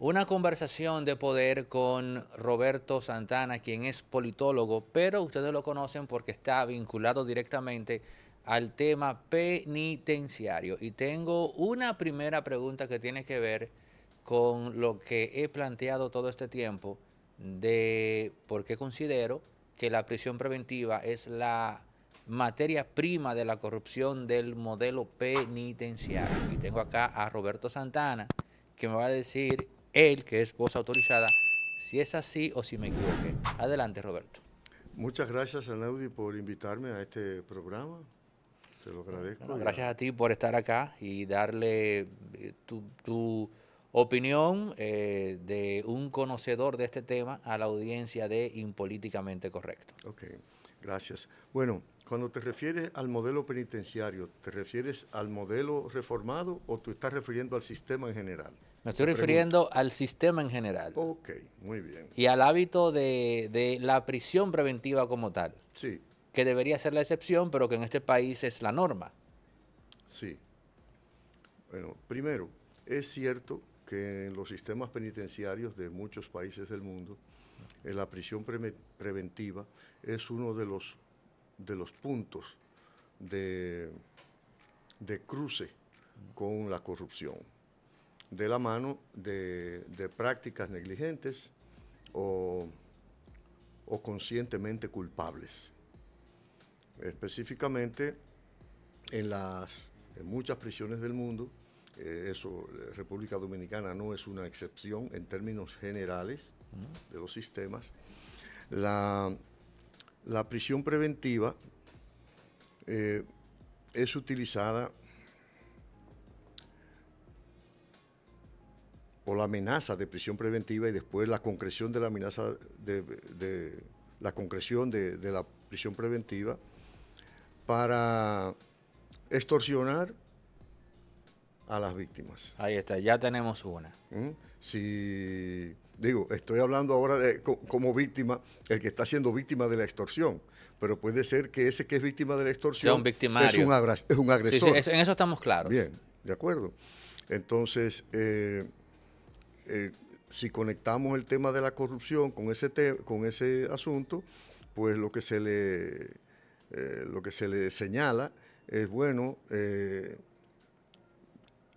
una conversación de poder con Roberto Santana, quien es politólogo, pero ustedes lo conocen porque está vinculado directamente al tema penitenciario. Y tengo una primera pregunta que tiene que ver con lo que he planteado todo este tiempo de por qué considero que la prisión preventiva es la materia prima de la corrupción del modelo penitenciario. Y tengo acá a Roberto Santana, que me va a decir él, que es voz autorizada, si es así o si me equivoqué. Adelante, Roberto. Muchas gracias, Anaudi, por invitarme a este programa. Te lo agradezco. gracias a ti por estar acá y darle eh, tu, opinión eh, de un conocedor de este tema a la audiencia de Impolíticamente Correcto. Ok, gracias. Bueno, cuando te refieres al modelo penitenciario, ¿te refieres al modelo reformado o tú estás refiriendo al sistema en general? Me estoy refiriendo al sistema en general. Ok, muy bien. Y al hábito de, la prisión preventiva como tal. Sí. Que debería ser la excepción, pero que en este país es la norma. Sí. Bueno, primero, es cierto que en los sistemas penitenciarios de muchos países del mundo, la prisión preventiva es uno de los, de los puntos de, de cruce con la corrupción de la mano de, prácticas negligentes o, conscientemente culpables. Específicamente en, las, muchas prisiones del mundo, eh, eso, República Dominicana no es una excepción en términos generales mm. de los sistemas, la, prisión preventiva eh, es utilizada por la amenaza de prisión preventiva y después la concreción de la amenaza de, la concreción de, la prisión preventiva para extorsionar a las víctimas. Ahí está, ya tenemos una. ¿Mm? Si digo, estoy hablando ahora de, como víctima, el que está siendo víctima de la extorsión, pero puede ser que ese que es víctima de la extorsión un Es, un agresor. en eso estamos claros. Bien, de acuerdo. Entonces, eh, eh, si conectamos el tema de la corrupción con ese, con ese asunto, pues lo que se le, eh, lo que se le señala es, bueno, eh,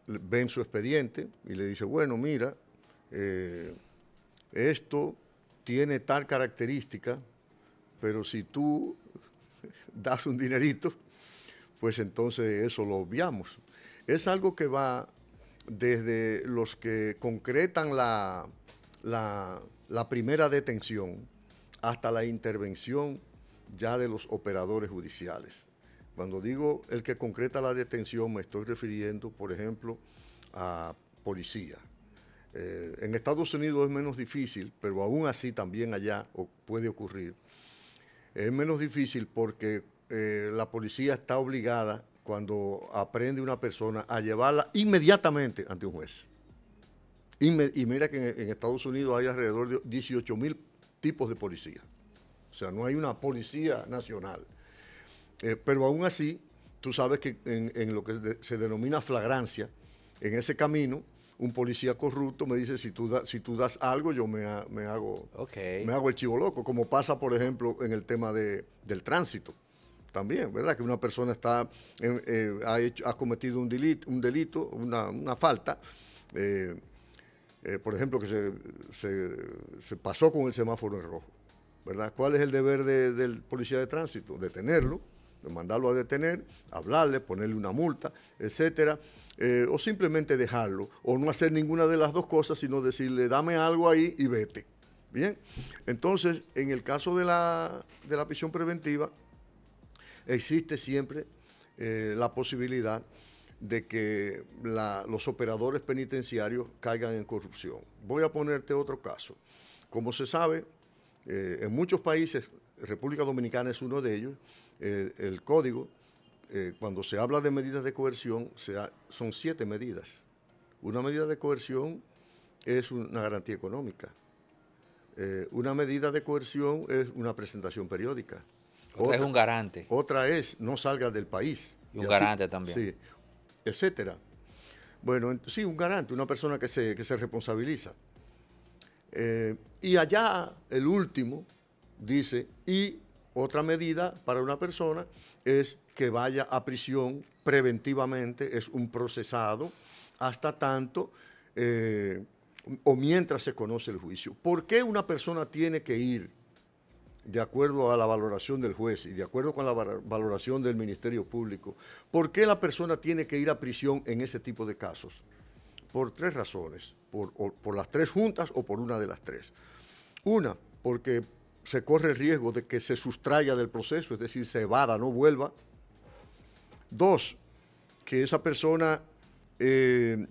ven su expediente y le dice, bueno, mira, esto tiene tal característica, pero si tú das un dinerito, pues entonces eso lo obviamos. Es algo que va desde los que concretan la, la, primera detención hasta la intervención ya de los operadores judiciales. Cuando digo el que concreta la detención, me estoy refiriendo, por ejemplo, a policía. Eh, en Estados Unidos es menos difícil, pero aún así también allá puede ocurrir. Es menos difícil porque eh, la policía está obligada cuando aprende una persona a llevarla inmediatamente ante un juez. Y, mira que en, Estados Unidos hay alrededor de 18 mil tipos de policía. O sea, no hay una policía nacional. Eh, pero aún así, tú sabes que en, lo que se denomina flagrancia, en ese camino, un policía corrupto me dice, si tú, si tú das algo, yo me, hago, me hago el chivo loco, como pasa, por ejemplo, en el tema del tránsito también, ¿verdad? Que una persona está, eh, ha, cometido un delito, un delito una, falta, eh, eh, por ejemplo, que se, pasó con el semáforo en rojo, ¿verdad? ¿Cuál es el deber del policía de tránsito? Detenerlo, mandarlo a detener, hablarle, ponerle una multa, etcétera. o simplemente dejarlo, o no hacer ninguna de las dos cosas, sino decirle, dame algo ahí y vete. Bien, entonces, en el caso de la, de la prisión preventiva, existe siempre eh, la posibilidad de que los operadores penitenciarios caigan en corrupción. Voy a ponerte otro caso. Como se sabe, eh, en muchos países, República Dominicana es uno de ellos, eh, el código, cuando se habla de medidas de coerción, son siete medidas. Una medida de coerción es una garantía económica. una medida de coerción es una presentación periódica. Otra, es un garante. Otra es no salga del país. un garante también. Sí, etcétera. Bueno, sí, un garante, una persona que se, que se responsabiliza. Eh, y allá el último dice, y otra medida para una persona es que vaya a prisión preventivamente, es un procesado, hasta tanto eh, o mientras se conoce el juicio. ¿Por qué una persona tiene que ir? de acuerdo a la valoración del juez y de acuerdo con la valoración del Ministerio Público, ¿por qué la persona tiene que ir a prisión en ese tipo de casos? Por tres razones, por, las tres juntas o por una de las tres. Una, porque se corre el riesgo de que se sustraiga del proceso, es decir, se evada, no vuelva. Dos, que esa persona eh,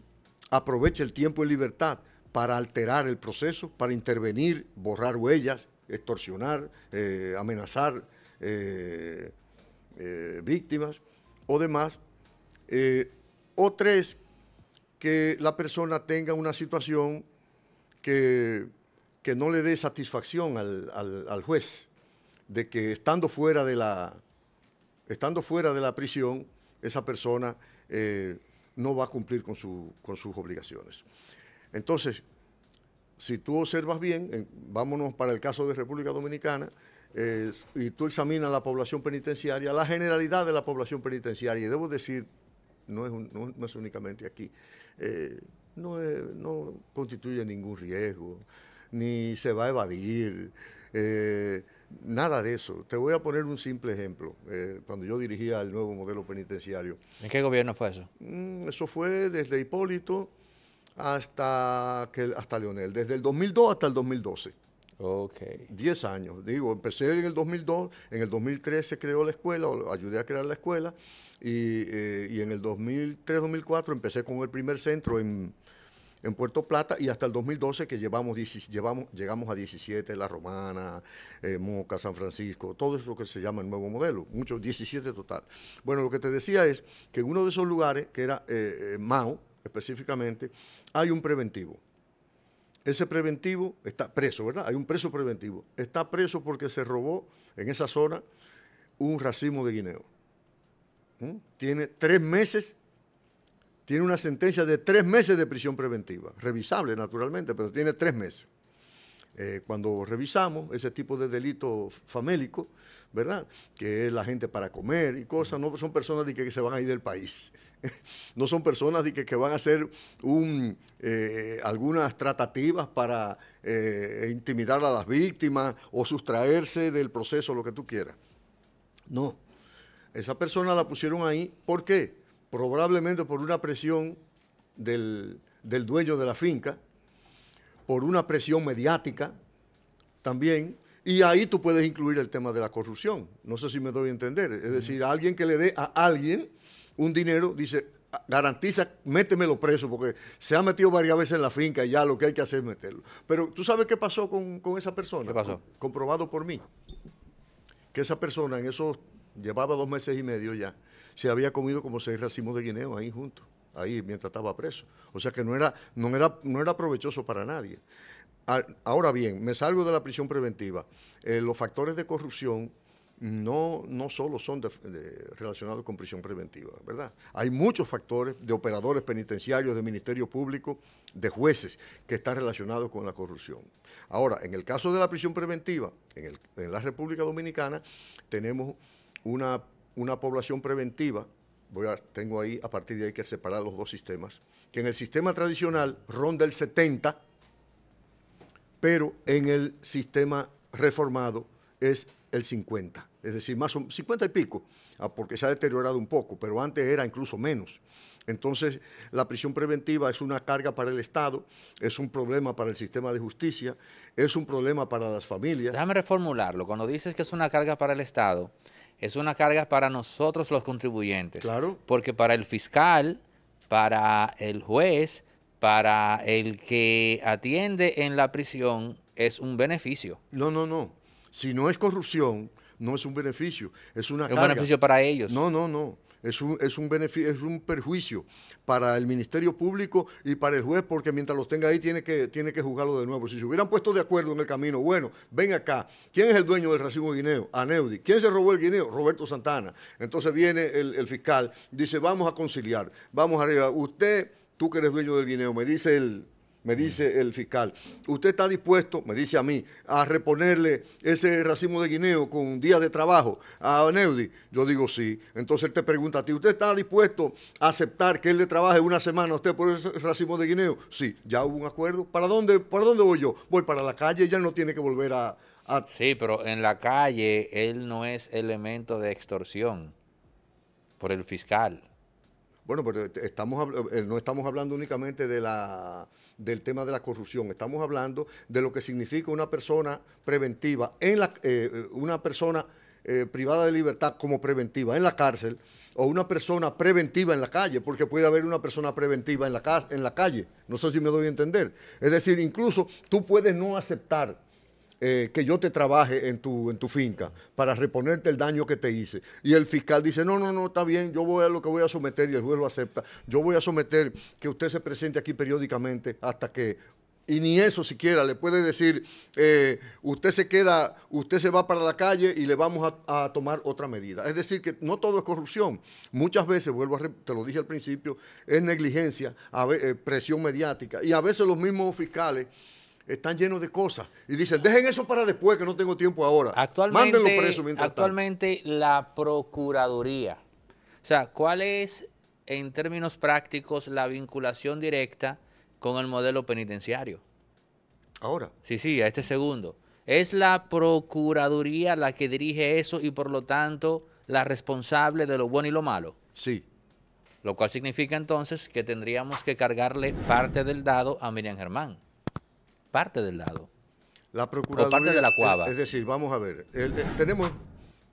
aproveche el tiempo en libertad para alterar el proceso, para intervenir, borrar huellas, extorsionar, eh, amenazar eh, eh, víctimas o demás. o tres, que la persona tenga una situación que, que no le dé satisfacción al, juez, de que estando fuera de la, estando fuera de la prisión, esa persona no va a cumplir con, con sus obligaciones. Entonces, si tú observas bien, vámonos para el caso de República Dominicana, y tú examinas la población penitenciaria, la generalidad de la población penitenciaria, y debo decir, no es, no, únicamente aquí, eh, no, constituye ningún riesgo, ni se va a evadir, eh, nada de eso. Te voy a poner un simple ejemplo, eh, cuando yo dirigía el nuevo modelo penitenciario. ¿En qué gobierno fue eso? Mm, eso fue desde Hipólito hasta, que, hasta Leonel, desde el 2002 hasta el 2012. Ok. 10 años. Digo, empecé en el 2002, en el 2003 se creó la escuela, o ayudé a crear la escuela, y, eh, en el 2003-2004 empecé con el primer centro en, Puerto Plata, y hasta el 2012 que llevamos, llevamos llegamos a 17, La Romana, eh, Moca, San Francisco, todo eso que se llama el nuevo modelo, muchos, 17 total. Bueno, lo que te decía es que en uno de esos lugares, que era Mau. Eh, Mao, específicamente, hay un preventivo. Ese preventivo está preso, ¿verdad? Hay un preso preventivo. Está preso porque se robó en esa zona un racimo de guineo. ¿Mm? Tiene tres meses, tiene una sentencia de tres meses de prisión preventiva, revisable naturalmente, pero tiene tres meses. Eh, cuando revisamos ese tipo de delito famélico, ¿verdad? Que es la gente para comer y cosas, no son personas de que se van a ir del país. no son personas que, van a hacer un, eh, algunas tratativas para eh, intimidar a las víctimas o sustraerse del proceso, lo que tú quieras. No, esa persona la pusieron ahí, ¿por qué? Probablemente por una presión del, del dueño de la finca, por una presión mediática también, y ahí tú puedes incluir el tema de la corrupción. No sé si me doy a entender. Es decir, alguien que le dé a alguien un dinero, dice, garantiza, métemelo preso, porque se ha metido varias veces en la finca y ya lo que hay que hacer es meterlo. Pero tú sabes qué pasó con, esa persona. ¿Qué pasó? Comprobado por mí. Que esa persona en esos, llevaba dos meses y medio ya, se había comido como seis racimos de guineo ahí juntos, ahí mientras estaba preso. O sea que no era, no era, no era provechoso para nadie. Ah, ahora bien, me salgo de la prisión preventiva. Eh, los factores de corrupción no, no solo son relacionados con prisión preventiva, ¿verdad? Hay muchos factores de operadores penitenciarios, de Ministerio Público, de jueces que están relacionados con la corrupción. Ahora, en el caso de la prisión preventiva, en, la República Dominicana tenemos una, una población preventiva, voy tengo ahí a partir de ahí que separar los dos sistemas, que en el sistema tradicional ronda el 70, pero en el sistema reformado es el 50, es decir, más o 50 y pico, ah, porque se ha deteriorado un poco, pero antes era incluso menos. Entonces, la prisión preventiva es una carga para el Estado, es un problema para el sistema de justicia, es un problema para las familias. Déjame reformularlo, cuando dices que es una carga para el Estado, es una carga para nosotros los contribuyentes. Claro. Porque para el fiscal, para el juez, para el que atiende en la prisión, es un beneficio. No, no, no. Si no es corrupción, no es un beneficio, es una es un beneficio para ellos. No, no, no. Es un, beneficio, es un perjuicio para el Ministerio Público y para el juez, porque mientras los tenga ahí tiene que, tiene que juzgarlo de nuevo. Si se hubieran puesto de acuerdo en el camino, bueno, ven acá, ¿quién es el dueño del racimo guineo? Aneudi. ¿Quién se robó el guineo? Roberto Santana. Entonces viene el, el fiscal, dice, vamos a conciliar, vamos arriba. Usted, tú que eres dueño del guineo, me dice el, me dice el fiscal, ¿usted está dispuesto, me dice a mí, a reponerle ese racimo de guineo con un día de trabajo a Neudi? Yo digo sí. Entonces él te pregunta a ti, ¿usted está dispuesto a aceptar que él le trabaje una semana a usted por ese racimo de guineo? Sí, ya hubo un acuerdo. ¿Para dónde, para dónde voy yo? Voy para la calle, ya no tiene que volver a, Sí, pero en la calle él no es elemento de extorsión por el fiscal. Bueno, pero estamos, eh, no estamos hablando únicamente de la del tema de la corrupción. Estamos hablando de lo que significa una persona preventiva, en la, eh, eh, una persona eh, privada de libertad como preventiva en la cárcel o una persona preventiva en la calle, porque puede haber una persona preventiva en la, en la calle. No sé si me doy a entender. Es decir, incluso tú puedes no aceptar eh, que yo te trabaje en tu, en tu finca para reponerte el daño que te hice. Y el fiscal dice, no, no, no, está bien, yo voy a lo que voy a someter y el juez lo acepta. Yo voy a someter que usted se presente aquí periódicamente hasta que y ni eso siquiera le puede decir eh, usted se queda, usted se va para la calle y le vamos a, tomar otra medida. Es decir, que no todo es corrupción. Muchas veces, vuelvo a te lo dije al principio, es negligencia, eh, presión mediática. Y a veces los mismos fiscales están llenos de cosas. Y dicen, dejen eso para después, que no tengo tiempo ahora. Actualmente, preso mientras actualmente la Procuraduría, o sea, ¿cuál es en términos prácticos la vinculación directa con el modelo penitenciario? Ahora. Sí, sí, a este segundo. Es la Procuraduría la que dirige eso y por lo tanto la responsable de lo bueno y lo malo. Sí. Lo cual significa entonces que tendríamos que cargarle parte del dado a Miriam Germán parte del lado, La Procuraduría. de la cuava. Es, decir, vamos a ver, eh, tenemos,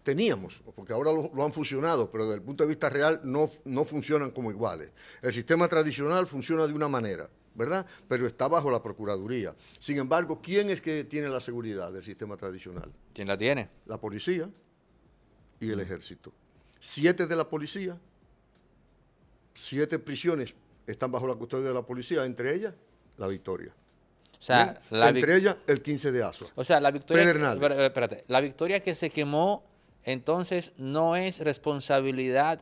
teníamos, porque ahora lo, han fusionado, pero desde el punto de vista real no, no funcionan como iguales. El sistema tradicional funciona de una manera. ¿verdad? Pero está bajo la Procuraduría. Sin embargo, ¿quién es que tiene la seguridad del sistema tradicional? ¿Quién la tiene? La policía y el ejército. Siete de la policía, siete prisiones están bajo la custodia de la policía, entre ellas la Victoria. Entre ellas, el 15 de aso. O sea, la victoria, que, la victoria que se quemó, entonces, no es responsabilidad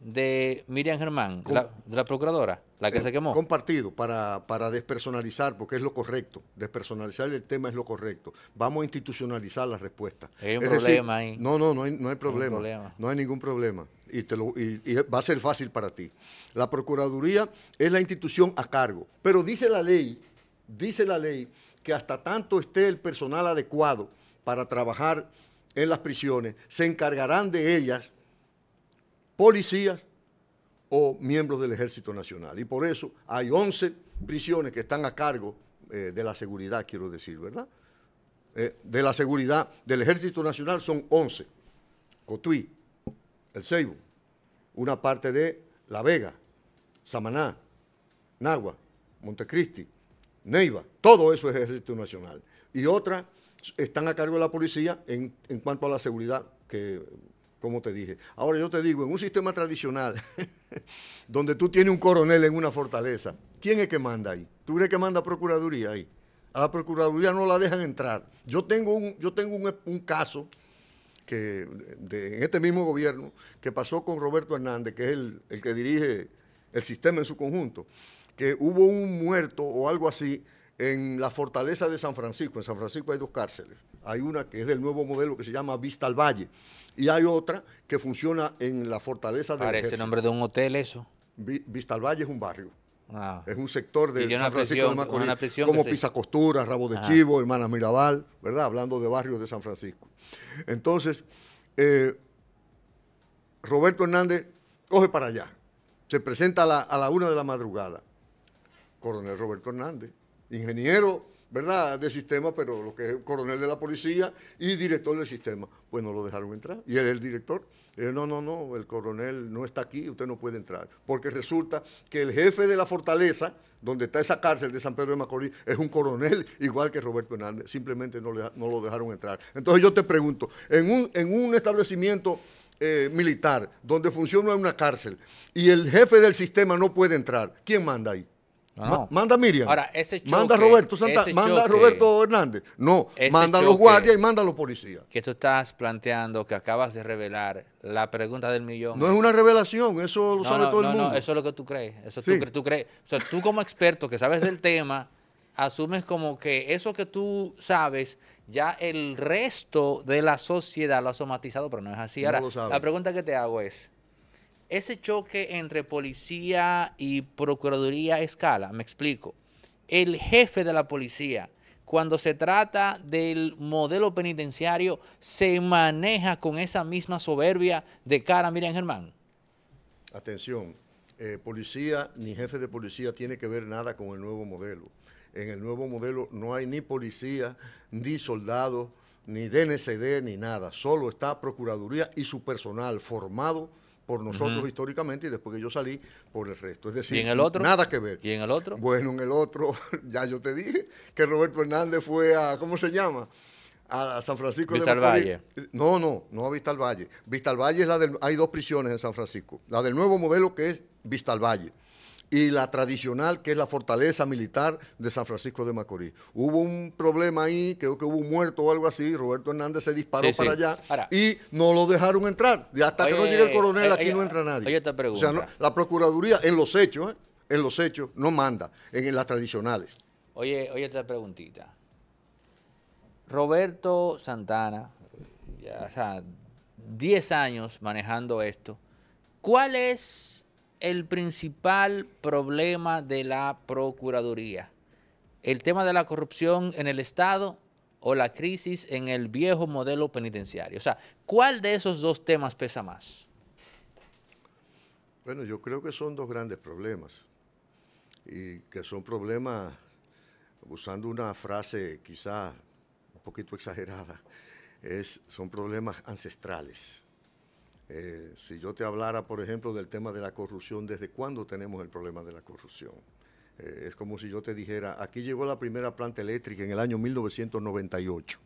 de Miriam Germán, la, de la procuradora, la que eh, se quemó. Compartido, para, despersonalizar, porque es lo correcto. Despersonalizar el tema es lo correcto. Vamos a institucionalizar la respuesta. Hay un problema ahí. No, no, no hay, no hay problema, No hay ningún problema. Y, te lo, y va a ser fácil para ti. La Procuraduría es la institución a cargo, pero dice la ley dice la ley que hasta tanto esté el personal adecuado para trabajar en las prisiones, se encargarán de ellas policías o miembros del Ejército Nacional. Y por eso hay 11 prisiones que están a cargo eh, de la seguridad, quiero decir, ¿verdad? Eh, de la seguridad del Ejército Nacional son 11. Cotuí, El Ceibo, una parte de La Vega, Samaná, Nagua, Montecristi, Neiva, todo eso es Ejército Nacional. Y otra, están a cargo de la policía en, cuanto a la seguridad, que, como te dije. Ahora yo te digo, en un sistema tradicional, donde tú tienes un coronel en una fortaleza, ¿quién es que manda ahí? ¿Tú crees que manda Procuraduría ahí? A la Procuraduría no la dejan entrar. Yo tengo un, yo tengo un, caso que en este mismo gobierno que pasó con Roberto Hernández, que es el, el que dirige el sistema en su conjunto que hubo un muerto o algo así en la fortaleza de San Francisco. En San Francisco hay dos cárceles. Hay una que es del nuevo modelo que se llama Vista al Valle y hay otra que funciona en la fortaleza de Parece el nombre de un hotel eso. Vista al Valle es un barrio. Ah. Es un sector de San Francisco prisión, de Macorís, como Pisa Costura, Rabo de Chivo, Hermana Mirabal, ¿verdad? Hablando de barrios de San Francisco. Entonces, eh, Roberto Hernández coge para allá, se presenta la, a la una de la madrugada, coronel Roberto Hernández, ingeniero, ¿verdad?, de sistema, pero lo que es coronel de la policía y director del sistema. Pues no lo dejaron entrar. Y él, el director, no, no, no, el coronel no está aquí, usted no puede entrar. Porque resulta que el jefe de la fortaleza, donde está esa cárcel de San Pedro de Macorís, es un coronel igual que Roberto Hernández. Simplemente no, lo dejaron entrar. Entonces yo te pregunto, en un, establecimiento eh, militar donde funciona una cárcel y el jefe del sistema no puede entrar, ¿quién manda ahí? Manda Miriam. manda Roberto manda Roberto Hernández. No, manda a los guardias y manda los policías. Que tú estás planteando, que acabas de revelar, la pregunta del millón. No es, una revelación, eso lo sabe todo el mundo. No, eso es lo que tú crees. Eso tú, crees. O tú como experto que sabes el tema, asumes como que eso que tú sabes, ya el resto de la sociedad lo ha somatizado, pero no es así. Ahora, la pregunta que te hago es, ese choque entre policía y procuraduría escala, me explico. El jefe de la policía, cuando se trata del modelo penitenciario, se maneja con esa misma soberbia de cara miren Miriam Germán. Atención, eh, policía ni jefe de policía tiene que ver nada con el nuevo modelo. En el nuevo modelo no hay ni policía, ni soldados, ni DNCD, ni nada. Solo está Procuraduría y su personal formado por nosotros históricamente y después que yo salí por el resto. Es decir, otro? nada que ver. ¿Y en el otro? Bueno, en el otro, ya yo te dije que Roberto Hernández fue a, ¿cómo se llama? A, San Francisco de Valle. No, no, no a Vista Vistalvalle Valle. Vista Valle es la del, hay dos prisiones en San Francisco. La del nuevo modelo que es Vista Valle y la tradicional, que es la fortaleza militar de San Francisco de Macorís. Hubo un problema ahí, creo que hubo un muerto o algo así, Roberto Hernández se disparó para allá y no lo dejaron entrar. hasta que no llegue el coronel, aquí no entra nadie. Oye, pregunta. o sea, la Procuraduría, en los hechos, ¿eh? en los hechos, no manda, en, las tradicionales. Oye, oye, esta preguntita. Roberto Santana, ya, 10 años manejando esto. ¿Cuál es el principal problema de la Procuraduría? ¿El tema de la corrupción en el Estado o la crisis en el viejo modelo penitenciario? O sea, ¿cuál de esos dos temas pesa más? Bueno, yo creo que son dos grandes problemas y que son problemas, usando una frase quizá un poquito exagerada, es, son problemas ancestrales. Eh, si yo te hablara, por ejemplo, del tema de la corrupción, ¿desde cuándo tenemos el problema de la corrupción? Eh, es como si yo te dijera, aquí llegó la primera planta eléctrica en el año 1998.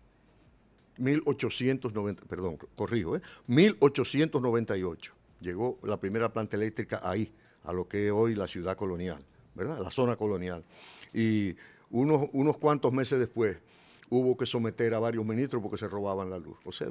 1890, perdón, corrijo, ¿eh? 1898. Llegó la primera planta eléctrica ahí, a lo que es hoy la ciudad colonial, ¿verdad? La zona colonial. Y unos, unos cuantos meses después hubo que someter a varios ministros porque se robaban la luz. O sea,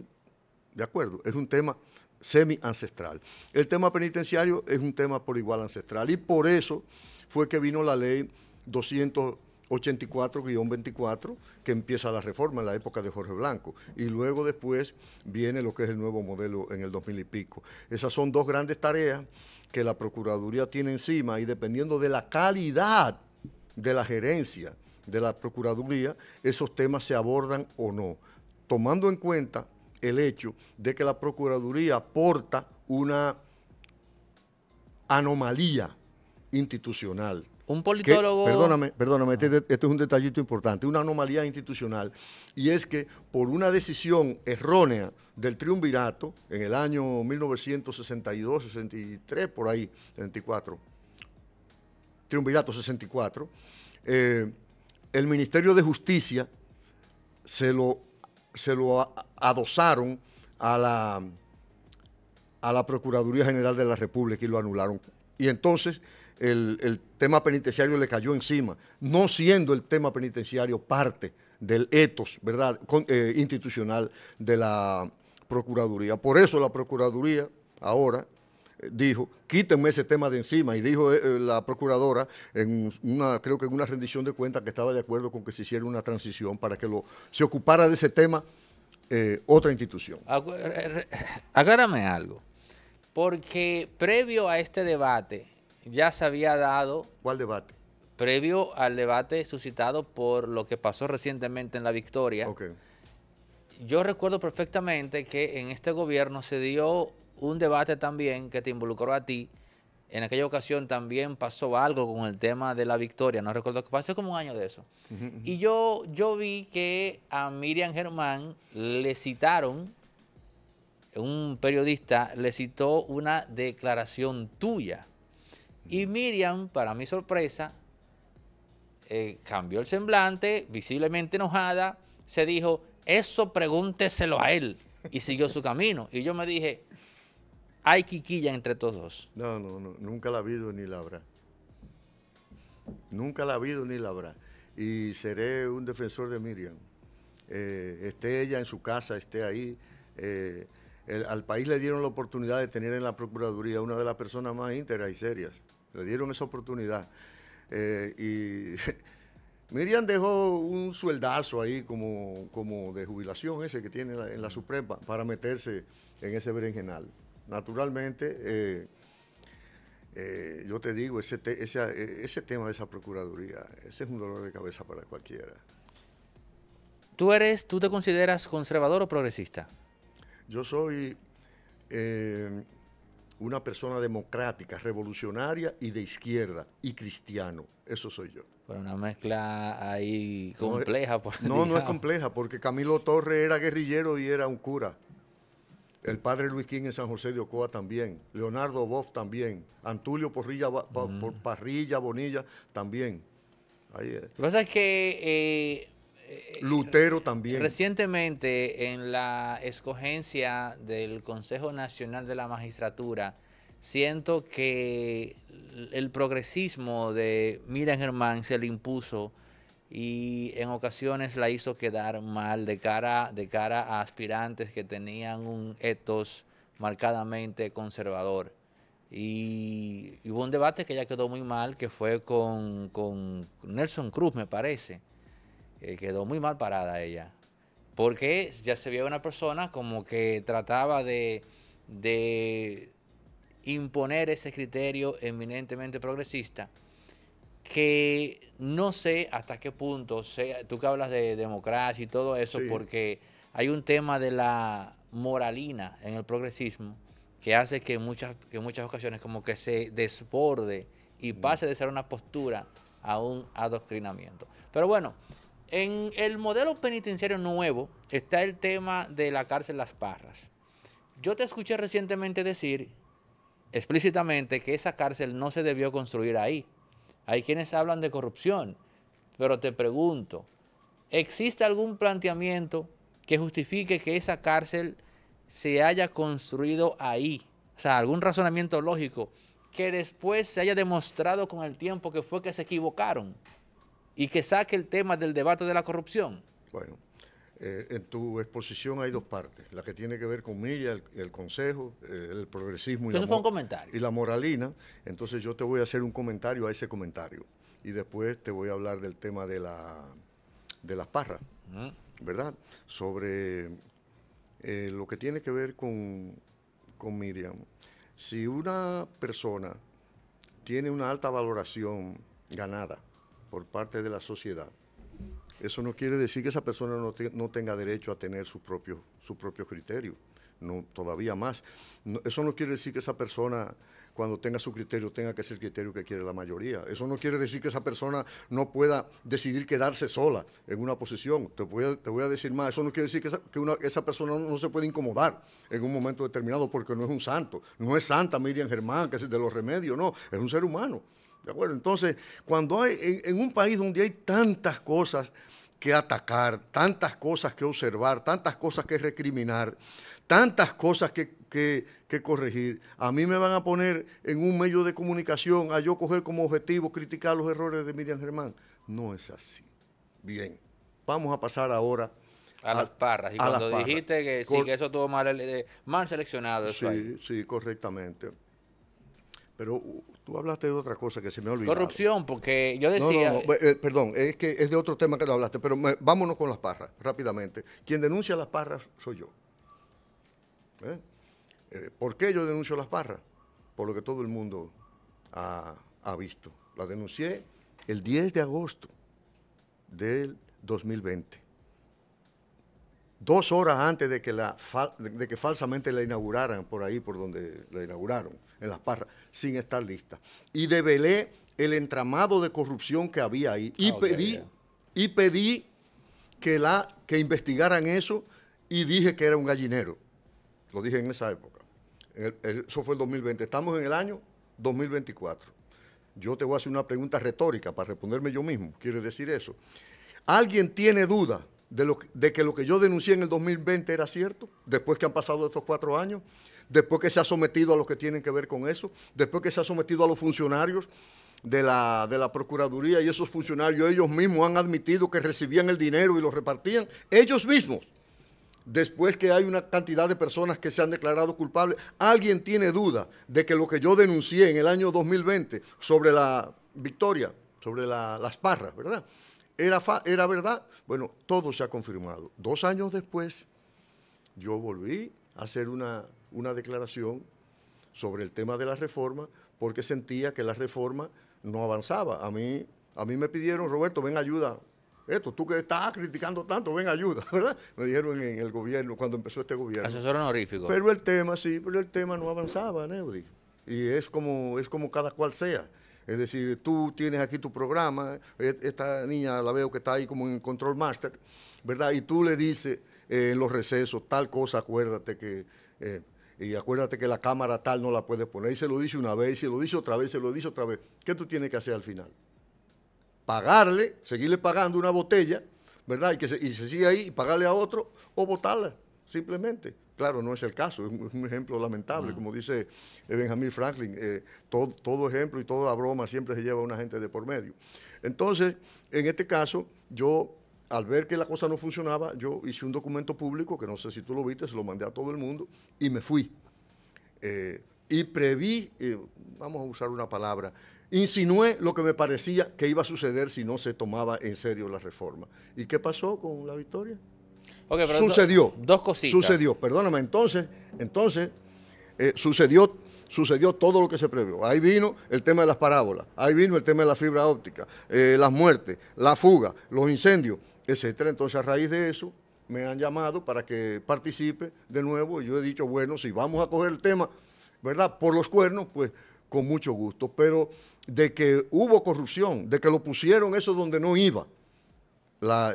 de acuerdo, es un tema semi-ancestral. El tema penitenciario es un tema por igual ancestral y por eso fue que vino la ley 284-24 que empieza la reforma en la época de Jorge Blanco y luego después viene lo que es el nuevo modelo en el 2000 y pico. Esas son dos grandes tareas que la Procuraduría tiene encima y dependiendo de la calidad de la gerencia de la Procuraduría, esos temas se abordan o no, tomando en cuenta el hecho de que la Procuraduría aporta una anomalía institucional. Un politólogo. perdóname, perdóname, este, ah. este, es un detallito importante, una anomalía institucional. Y es que por una decisión errónea del triunvirato en el año 1962, 63, por ahí, 64, triunvirato 64, eh, el Ministerio de Justicia se lo se lo adosaron a la, a la Procuraduría General de la República y lo anularon. Y entonces el, tema penitenciario le cayó encima, no siendo el tema penitenciario parte del etos ¿verdad? Eh, institucional de la Procuraduría. Por eso la Procuraduría ahora dijo, quítenme ese tema de encima. Y dijo eh, eh, la procuradora, en una, creo que en una rendición de cuentas, que estaba de acuerdo con que se hiciera una transición para que lo, se ocupara de ese tema eh, otra institución. Aclárame algo, porque previo a este debate ya se había dado... ¿Cuál debate? Previo al debate suscitado por lo que pasó recientemente en La Victoria. Yo recuerdo perfectamente que en este gobierno se dio un debate también que te involucró a ti. En aquella ocasión también pasó algo con el tema de la victoria, no recuerdo que pasó como un año de eso. Y yo, yo vi que a Miriam Germán le citaron, un periodista le citó una declaración tuya. Y Miriam, para mi sorpresa, eh, cambió el semblante, visiblemente enojada, se dijo, eso pregúnteselo a él. Y siguió su camino. Y yo me dije, hay quiquilla entre todos No, no, nunca la ha habido ni la habrá. Nunca la ha habido ni la habrá. Y seré un defensor de Miriam. Eh, esté ella en su casa, esté ahí. Eh, al país le dieron la oportunidad de tener en la Procuraduría una de las personas más íntegras y serias. Le dieron esa oportunidad. Eh, y Miriam dejó un sueldazo ahí como, como de jubilación ese que tiene en la, en la Suprema para meterse en ese berenjenal naturalmente, eh, eh, yo te digo, e, ese, tema de esa Procuraduría, ese es un dolor de cabeza para cualquiera. ¿Tú, eres, ¿Tú te consideras conservador o progresista? Yo soy em, una persona democrática, revolucionaria y de izquierda y cristiano. Eso soy yo. Bueno, una mezcla ahí compleja. No, no, no es compleja, porque Camilo Torres era guerrillero y era un cura. El padre Luis King en San José de Ocoa también. Leonardo Boff también. Antulio Porrilla, mm. Parrilla Bonilla también. Lo que pasa es que... Eh, eh, Lutero también. Recientemente, en la escogencia del Consejo Nacional de la Magistratura, siento que el progresismo de Miriam Germán se le impuso y en ocasiones la hizo quedar mal de cara, de cara a aspirantes que tenían un etos marcadamente conservador. Y, hubo un debate que ya quedó muy mal, que fue con, Nelson Cruz, me parece. quedó muy mal parada ella. Porque ya se veía una persona como que trataba de, de imponer ese criterio eminentemente progresista que no sé hasta qué punto, sea, tú que hablas de democracia y todo eso, porque hay un tema de la moralina en el progresismo que hace que muchas, que en muchas ocasiones como que se desborde y mm. pase de ser una postura a un adoctrinamiento. Pero bueno, en el modelo penitenciario nuevo está el tema de la cárcel Las Parras. Yo te escuché recientemente decir explícitamente que esa cárcel no se debió construir ahí, hay quienes hablan de corrupción, pero te pregunto, ¿existe algún planteamiento que justifique que esa cárcel se haya construido ahí? O sea, algún razonamiento lógico que después se haya demostrado con el tiempo que fue que se equivocaron y que saque el tema del debate de la corrupción. Bueno, eh, en tu exposición hay dos partes, la que tiene que ver con Miriam, el, Consejo, eh, el progresismo y la, y la, moralina. Entonces yo te voy a hacer un comentario a ese comentario y después te voy a hablar del tema de, la, de las parras, ¿verdad? Sobre eh, lo que tiene que ver con Miriam. Si una persona tiene una alta valoración ganada por parte de la sociedad, eso no quiere decir que esa persona no, tenga derecho a tener su propio, su propio criterio, no, todavía más. eso no quiere decir que esa persona, cuando tenga su criterio, tenga que ser el criterio que quiere la mayoría. Eso no quiere decir que esa persona no pueda decidir quedarse sola en una posición. Te voy a, te voy a decir más, eso no quiere decir que, esa, persona no, se puede incomodar en un momento determinado porque no es un santo. No es santa Miriam Germán, que es de los remedios, no, es un ser humano entonces, cuando hay, en, un país donde hay tantas cosas que atacar, tantas cosas que observar, tantas cosas que recriminar, tantas cosas que, corregir. A mí me van a poner en un medio de comunicación a yo coger como objetivo criticar los errores de Miriam Germán. No es así. Bien, vamos a pasar ahora. A, las parras. Y cuando dijiste que sí, que eso estuvo mal, eh, eh, seleccionado. Eso sí, sí, correctamente. Pero uh, tú hablaste de otra cosa que se me olvidó. Corrupción, porque yo decía... Eh, perdón, es que es de otro tema que no hablaste, pero vámonos con las parras, rápidamente. Quien denuncia las parras soy yo. ¿Eh? ¿Eh? por qué yo denuncio las parras? Por lo que todo el mundo ha, ha visto. La denuncié el 10 de agosto del 2020 dos horas antes de que, la, que falsamente la inauguraran, por ahí, por donde la inauguraron, en Las Parras, sin estar lista. Y develé el entramado de corrupción que había ahí y ah, pedí, y pedí que, la, que investigaran eso y dije que era un gallinero. Lo dije en esa época. eso fue el 2020. Estamos en el año 2024. Yo te voy a hacer una pregunta retórica para responderme yo mismo. Quiere decir eso. ¿Alguien tiene duda de, que lo que yo denuncié en el 2020 era cierto, después que han pasado estos cuatro años, después que se ha sometido a los que tienen que ver con eso, después que se ha sometido a los funcionarios de la, Procuraduría y esos funcionarios ellos mismos han admitido que recibían el dinero y lo repartían ellos mismos. Después que hay una cantidad de personas que se han declarado culpables, ¿alguien tiene duda de que lo que yo denuncié en el año 2020 sobre la victoria, sobre las parras, verdad? ¿Era, verdad? Bueno, todo se ha confirmado. Dos años después, yo volví a hacer una, una declaración sobre el tema de la reforma porque sentía que la reforma no avanzaba. A mí, a mí me pidieron, Roberto, ven ayuda. Esto, tú que estás criticando tanto, ven ayuda, ¿verdad? Me dijeron en el gobierno, cuando empezó este gobierno. Asesor honorífico. Pero el tema, sí, pero el tema no avanzaba, Neudi. Y es como, es como cada cual sea. Es decir, tú tienes aquí tu programa, e-, esta niña la veo que está ahí como en control master, ¿verdad? Y tú le dices en eh, los recesos tal cosa, acuérdate que... Eh, y acuérdate que la cámara tal no la puedes poner. Y se lo dice una vez, y se lo dice otra vez, se lo dice otra vez. ¿Qué tú tienes que hacer al final? Pagarle, seguirle pagando una botella, ¿verdad? Y que se, y se sigue ahí y pagarle a otro o botarla, simplemente claro, no es el caso, es un, ejemplo lamentable, como dice eh, Benjamin Franklin, eh, todo, ejemplo y toda broma siempre se lleva a una gente de por medio. Entonces, en este caso, yo, al ver que la cosa no funcionaba, yo hice un documento público, que no sé si tú lo viste, se lo mandé a todo el mundo, y me fui. Eh, y preví, vamos a usar una palabra, insinué lo que me parecía que iba a suceder si no se tomaba en serio la reforma. ¿Y qué pasó con la victoria? sucedió. dos cositas. Sucedió, perdóname, entonces, entonces, eh, sucedió sucedió todo lo que se previó. Ahí vino el tema de las parábolas, ahí vino el tema de la fibra óptica, eh, las muertes, la fuga, los incendios, etcétera. Entonces, a raíz de eso, me han llamado para que participe de nuevo y yo he dicho, bueno, si vamos a coger el tema, ¿verdad? Por los cuernos, pues con mucho gusto, pero de que hubo corrupción, de que lo pusieron eso donde no iba,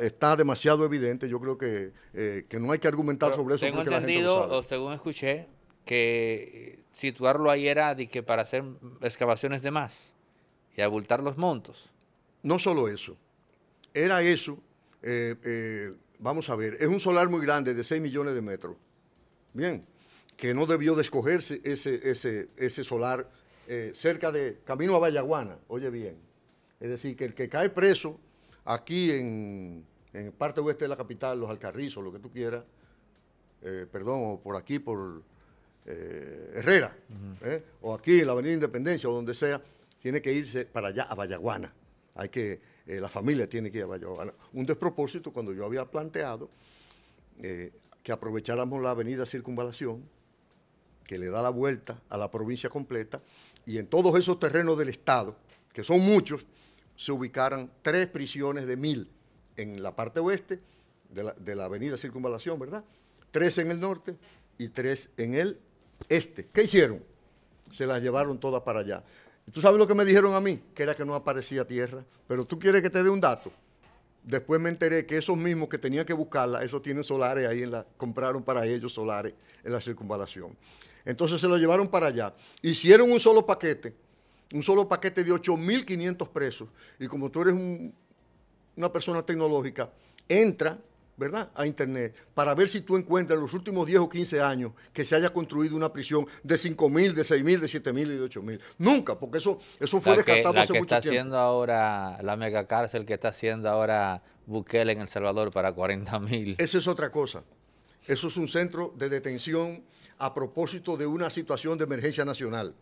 está demasiado evidente. Yo creo que, eh, no hay que argumentar sobre eso. Tengo entendido, la gente o según escuché, que eh, situarlo ahí era de que para hacer excavaciones de más y abultar los montos. No solo eso. Era eso. Eh, vamos a ver, es un solar muy grande de 6 millones de metros. Bien, que no debió de escogerse ese, ese, ese solar cerca de Camino a Vallaguana. Oye bien. Es decir, que el que cae preso Aquí en, parte oeste de la capital, los Alcarrizos, lo que tú quieras, eh, perdón, o por aquí, por eh, Herrera, ¿eh? o aquí en la Avenida Independencia, o donde sea, tiene que irse para allá, a Vallaguana. Hay que, la familia tiene que ir a Vallaguana. Un despropósito cuando yo había planteado que aprovecháramos la Avenida Circunvalación, que le da la vuelta a la provincia completa, y en todos esos terrenos del Estado, que son muchos, se ubicaran tres prisiones de mil en la parte oeste de la, avenida Circunvalación, ¿verdad? Tres en el norte y tres en el este. ¿Qué hicieron? Se las llevaron todas para allá. ¿Tú sabes lo que me dijeron a mí? Que era que no aparecía tierra. Pero tú quieres que te dé un dato. Después me enteré que esos mismos que tenían que buscarla, esos tienen solares ahí, en la, compraron para ellos solares en la circunvalación. Entonces se lo llevaron para allá. Hicieron un solo paquete un solo paquete de 8.500 presos. Y como tú eres una persona tecnológica, entra, ¿verdad?, a Internet para ver si tú encuentras en los últimos 10 o 15 años que se haya construido una prisión de 5.000, de 6.000, de 7.000 y de 8.000. Nunca, porque eso, eso fue mucho descartado la hace que está haciendo ahora, la megacárcel que está haciendo ahora Bukele en El Salvador para 40.000. Eso es otra cosa. Eso es un centro de detención a propósito de una situación de emergencia nacional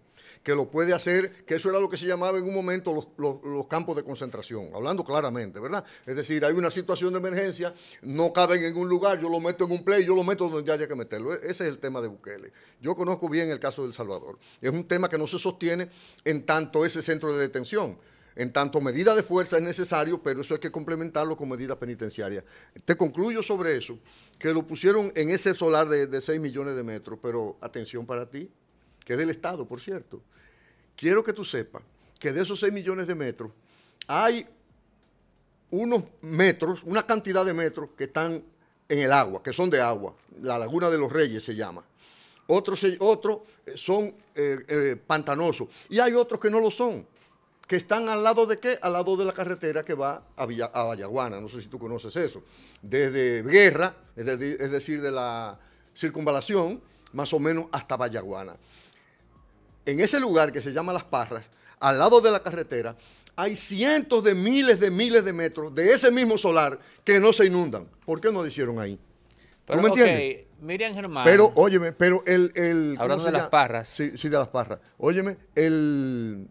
que lo puede hacer, que eso era lo que se llamaba en un momento los, campos de concentración, hablando claramente, ¿verdad? Es decir, hay una situación de emergencia, no caben en un lugar, yo lo meto en un play, yo lo meto donde haya que meterlo. E-, ese es el tema de Bukele. Yo conozco bien el caso del Salvador. Es un tema que no se sostiene en tanto ese centro de detención. En tanto, medida de fuerza es necesario, pero eso hay que complementarlo con medidas penitenciarias. Te concluyo sobre eso, que lo pusieron en ese solar de, de 6 millones de metros, pero atención para ti, que es del Estado, por cierto, quiero que tú sepas que de esos 6 millones de metros hay unos metros, una cantidad de metros que están en el agua, que son de agua. La Laguna de los Reyes se llama. Otros, eh, son eh, eh, pantanosos. Y hay otros que no lo son, que están al lado de qué? Al lado de la carretera que va a, Vallaguana. No sé si tú conoces eso. Desde Guerra, es, es decir, de la circunvalación, más o menos hasta Vallaguana en ese lugar que se llama Las Parras, al lado de la carretera, hay cientos de miles de miles de metros de ese mismo solar que no se inundan. ¿Por qué no lo hicieron ahí? Pero, ¿Tú me entiendes? Miriam Germán. Pero, óyeme, pero el... el hablando de las parras. Sí, sí, de las parras. Óyeme, el...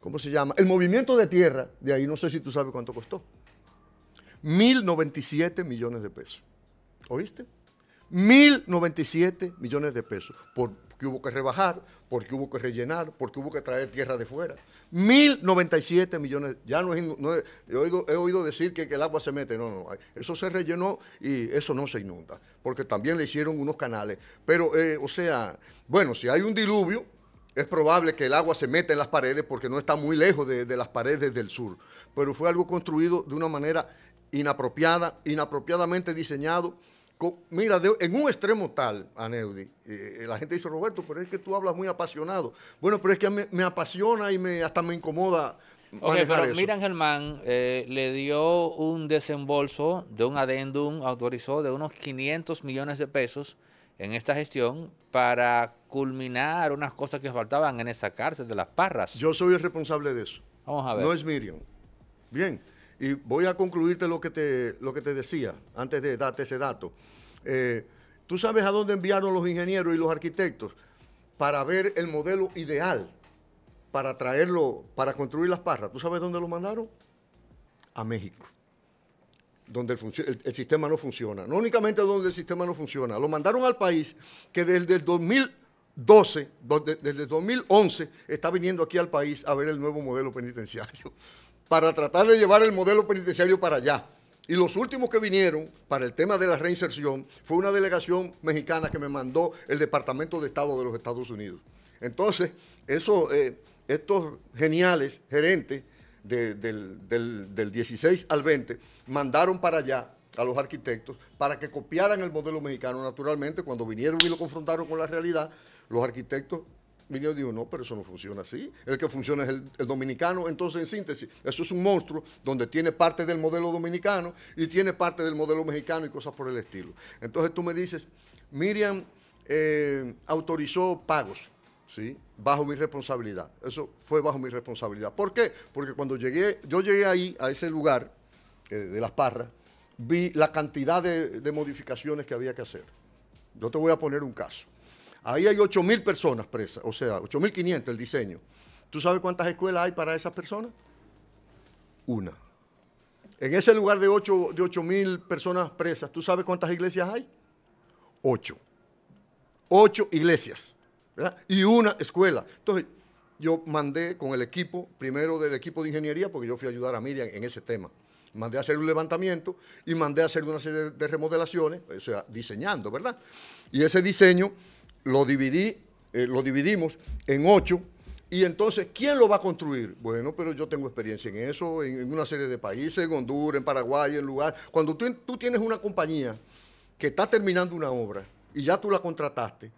¿Cómo se llama? El movimiento de tierra, de ahí no sé si tú sabes cuánto costó. Mil 1.097 millones de pesos. ¿Oíste? 1.097 millones de pesos, porque hubo que rebajar, porque hubo que rellenar, porque hubo que traer tierra de fuera. 1.097 millones, ya no, es, no he, oído, decir que, el agua se mete, no, no, eso se rellenó y eso no se inunda, porque también le hicieron unos canales. Pero, eh, o sea, bueno, si hay un diluvio, es probable que el agua se meta en las paredes porque no está muy lejos de las paredes del sur, pero fue algo construido de una manera inapropiada, inapropiadamente diseñado mira, en un extremo tal, Aneudi, eh, eh, la gente dice, Roberto, pero es que tú hablas muy apasionado. Bueno, pero es que me, apasiona y hasta me incomoda. manejar pero eso. Germán eh, le dio un desembolso de un adendum, autorizó de unos 500 millones de pesos en esta gestión para culminar unas cosas que faltaban en esa cárcel de las parras. Yo soy el responsable de eso. Vamos a ver. No es Miriam. Bien. Y voy a concluirte lo que te, lo que te decía antes de darte ese dato. Eh, Tú sabes a dónde enviaron los ingenieros y los arquitectos para ver el modelo ideal para traerlo, para construir las parras. ¿Tú sabes dónde lo mandaron? A México, donde el, sistema no funciona. No únicamente donde el sistema no funciona, lo mandaron al país que desde el 2012, desde el 2011, está viniendo aquí al país a ver el nuevo modelo penitenciario para tratar de llevar el modelo penitenciario para allá. Y los últimos que vinieron para el tema de la reinserción fue una delegación mexicana que me mandó el Departamento de Estado de los Estados Unidos. Entonces, eh, estos geniales gerentes del, del 16 al 20 mandaron para allá a los arquitectos para que copiaran el modelo mexicano. Naturalmente, cuando vinieron y lo confrontaron con la realidad, los arquitectos Miriam dijo, no, pero eso no funciona así. El que funciona es el, dominicano. Entonces, en síntesis, eso es un monstruo donde tiene parte del modelo dominicano y tiene parte del modelo mexicano y cosas por el estilo. Entonces tú me dices, Miriam eh, autorizó pagos, ¿sí? Bajo mi responsabilidad. Eso fue bajo mi responsabilidad. ¿Por qué? Porque cuando llegué, yo llegué ahí, a ese lugar eh, de Las Parras, vi la cantidad de modificaciones que había que hacer. Yo te voy a poner un caso. Ahí hay 8.000 personas presas, o sea, 8.500 el diseño. ¿Tú sabes cuántas escuelas hay para esas personas? Una. En ese lugar de de 8.000 personas presas, ¿tú sabes cuántas iglesias hay? Ocho. Ocho iglesias. ¿verdad? Y una escuela. Entonces, yo mandé con el equipo, primero del equipo de ingeniería, porque yo fui a ayudar a Miriam en ese tema. Mandé a hacer un levantamiento y mandé a hacer una serie de remodelaciones, o sea, diseñando, ¿verdad? Y ese diseño lo, eh, lo dividimos en ocho. Y entonces, ¿quién lo va a construir? Bueno, pero yo tengo experiencia en eso, en, una serie de países, en Honduras, en Paraguay, en lugar. Cuando tú, tienes una compañía que está terminando una obra y ya tú la contrataste,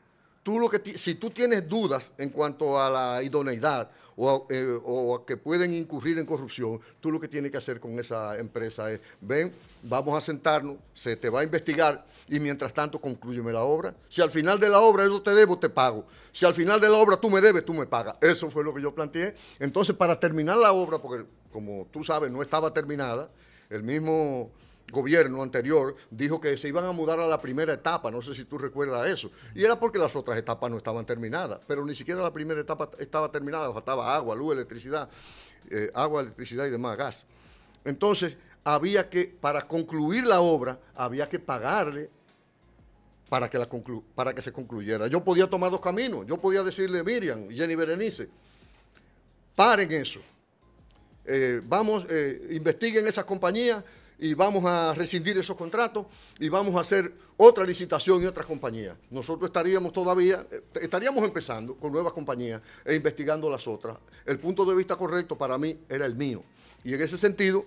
tú lo que si tú tienes dudas en cuanto a la idoneidad o, eh, que pueden incurrir en corrupción, tú lo que tienes que hacer con esa empresa es, ven, vamos a sentarnos, se te va a investigar y mientras tanto concluyeme la obra. Si al final de la obra yo te debo, te pago. Si al final de la obra tú me debes, tú me pagas. Eso fue lo que yo planteé. Entonces, para terminar la obra, porque como tú sabes, no estaba terminada, el mismo gobierno anterior dijo que se iban a mudar a la primera etapa, no sé si tú recuerdas eso, y era porque las otras etapas no estaban terminadas, pero ni siquiera la primera etapa estaba terminada, faltaba agua, luz, electricidad, eh, agua, electricidad y demás, gas. Entonces, había que, para concluir la obra, había que pagarle para que, para que se concluyera. Yo podía tomar dos caminos, yo podía decirle Miriam Jenny Berenice, paren eso. Eh, vamos, eh, investiguen esas compañías, y vamos a rescindir esos contratos y vamos a hacer otra licitación y otras compañías. Nosotros estaríamos todavía, eh, estaríamos empezando con nuevas compañías e investigando las otras. El punto de vista correcto para mí era el mío. Y en ese sentido,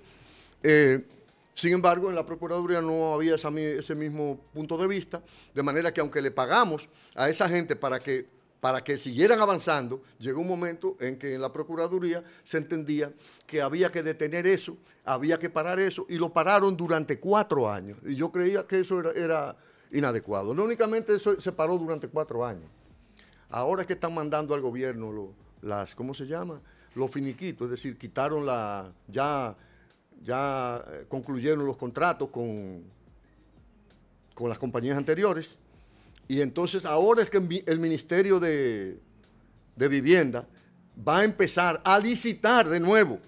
eh, sin embargo, en la Procuraduría no había ese mismo punto de vista, de manera que aunque le pagamos a esa gente para que para que siguieran avanzando, llegó un momento en que en la Procuraduría se entendía que había que detener eso, había que parar eso, y lo pararon durante cuatro años. Y yo creía que eso era, inadecuado. No únicamente eso se paró durante cuatro años. Ahora es que están mandando al gobierno las, ¿cómo se llama? Los finiquitos, es decir, quitaron la, ya, ya eh, concluyeron los contratos con, con las compañías anteriores y entonces ahora es que el Ministerio de, de Vivienda va a empezar a licitar de nuevo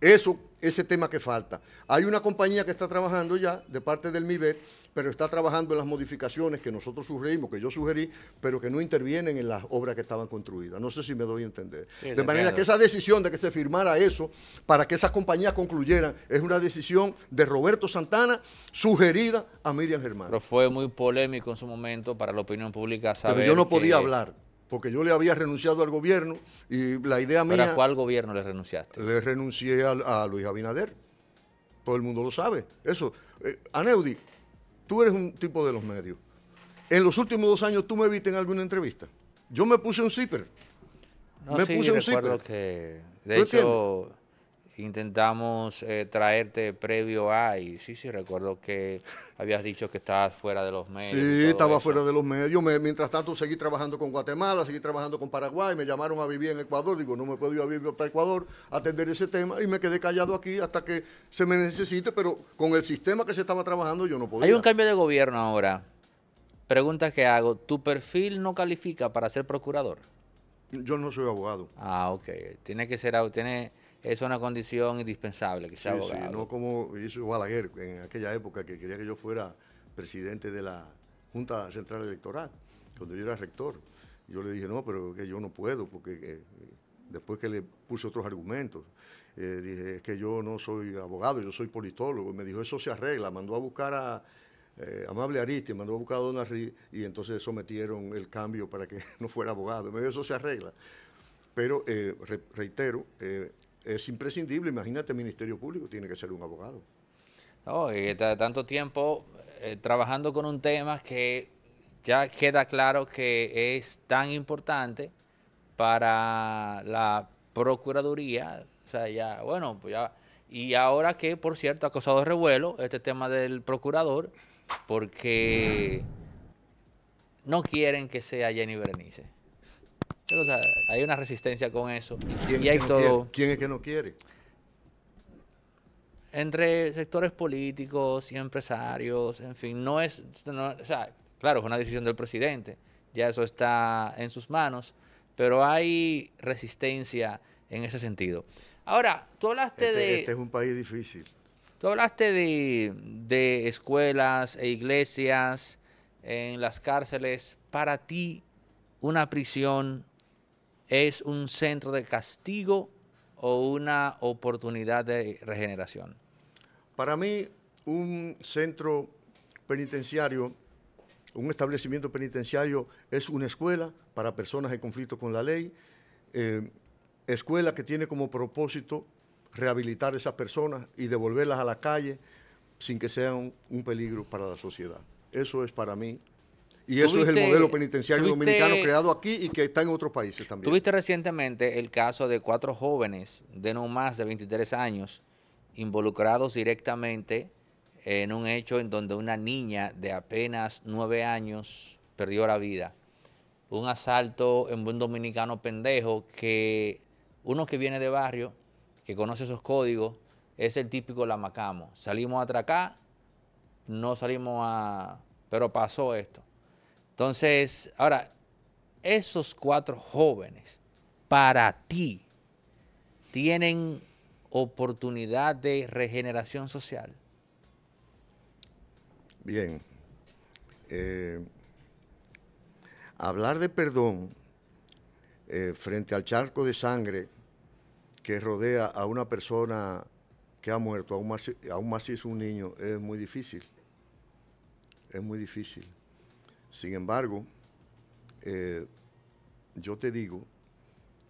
eso ese tema que falta. Hay una compañía que está trabajando ya de parte del MIBE, pero está trabajando en las modificaciones que nosotros sugerimos, que yo sugerí, pero que no intervienen en las obras que estaban construidas. No sé si me doy a entender. de manera que esa decisión de que se firmara eso para que esas compañías concluyeran es una decisión de Roberto Santana sugerida a Miriam Germán. Pero fue muy polémico en su momento para la opinión pública saber Pero yo no podía hablar porque yo le había renunciado al gobierno y la idea mía... ¿Para cuál gobierno le renunciaste? Le renuncié a, Luis Abinader. Todo el mundo lo sabe. Eso. Eh, Aneudi, tú eres un tipo de los medios. En los últimos dos años tú me viste en alguna entrevista. Yo me puse un zipper. me puse un recuerdo que, de hecho, intentamos eh, traerte previo a, y sí, sí, recuerdo que habías dicho que estabas fuera de los medios. Sí, estaba fuera de los medios. mientras tanto, seguí trabajando con Guatemala, seguí trabajando con Paraguay, me llamaron a vivir en Ecuador. Digo, no me puedo ir a vivir para Ecuador, atender ese tema, y me quedé callado aquí hasta que se me necesite, pero con el sistema que se estaba trabajando yo no podía. Hay un cambio de gobierno ahora. Pregunta que hago, ¿tu perfil no califica para ser procurador? Yo no soy abogado. Ah, ok. Tiene que ser, tiene es una condición indispensable que sea abogado. no como hizo Balaguer en aquella época que quería que yo fuera presidente de la Junta Central Electoral, cuando yo era rector. Yo le dije, no, pero que yo no puedo, porque eh, después que le puse otros argumentos, eh, dije, es que yo no soy abogado, yo soy politólogo. me dijo, eso se arregla, mandó a buscar a, eh, Amable Ariste mandó a buscar a Don Arri, y entonces sometieron el cambio para que no fuera abogado. Me dijo, eso se arregla. Pero, reitero, es imprescindible. Imagínate, Ministerio Público tiene que ser un abogado. No, y está tanto tiempo eh, trabajando con un tema que ya queda claro que es tan importante para la Procuraduría. O sea, ya, bueno, pues ya. Y ahora que, por cierto, ha causado revuelo este tema del procurador, porque no quieren que sea Jenny Berenice hay una resistencia con eso. ¿Quién y hay todo. ¿Quién es que no quiere? Entre sectores políticos y empresarios, en fin, no es. claro, es una decisión del presidente, ya eso está en sus manos, pero hay resistencia en ese sentido. Ahora, tú hablaste este, de. Este es un país difícil. Tú hablaste de, de escuelas e iglesias en las cárceles. Para ti, una prisión es un centro de castigo o una oportunidad de regeneración? Para mí, un centro penitenciario, un establecimiento penitenciario es una escuela para personas en conflicto con la ley, eh, escuela que tiene como propósito rehabilitar a esas personas y devolverlas a la calle sin que sean un peligro para la sociedad. Eso es para mí y eso es el modelo penitenciario dominicano creado aquí y que está en otros países también. Tuviste recientemente el caso de cuatro jóvenes de no más de 23 años involucrados directamente en un hecho en donde una niña de apenas nueve años perdió la vida. Un asalto en un dominicano pendejo que uno que viene de barrio, que conoce esos códigos, es el típico lamacamo. Salimos a atracar, no salimos a... Pero pasó esto. Entonces, ahora, esos cuatro jóvenes, para ti, tienen oportunidad de regeneración social. Bien. Eh, hablar de perdón eh, frente al charco de sangre que rodea a una persona que ha muerto, aún más, aún más si es un niño, es muy difícil. Es muy difícil. Sin embargo, eh, yo te digo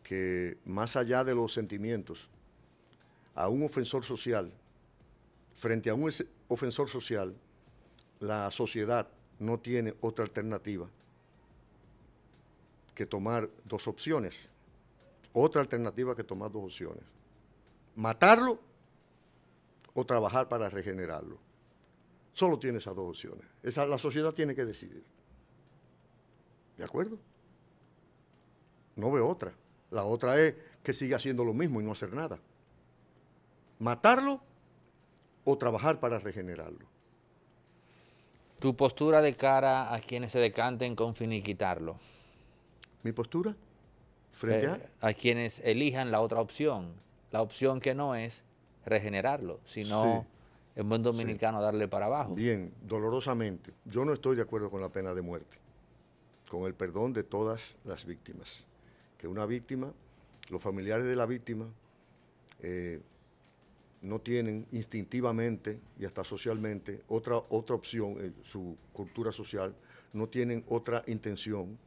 que más allá de los sentimientos, a un ofensor social, frente a un ofensor social, la sociedad no tiene otra alternativa que tomar dos opciones. Otra alternativa que tomar dos opciones. Matarlo o trabajar para regenerarlo. Solo tiene esas dos opciones. la sociedad tiene que decidir. ¿De acuerdo? No veo otra. La otra es que siga haciendo lo mismo y no hacer nada. Matarlo o trabajar para regenerarlo. Tu postura de cara a quienes se decanten con finiquitarlo. ¿Mi postura? Frente eh, a... quienes elijan la otra opción. La opción que no es regenerarlo, sino el en buen dominicano darle para abajo. Bien, dolorosamente. Yo no estoy de acuerdo con la pena de muerte con el perdón de todas las víctimas. Que una víctima, los familiares de la víctima, eh, no tienen instintivamente y hasta socialmente otra, otra opción, en su cultura social, no tienen otra intención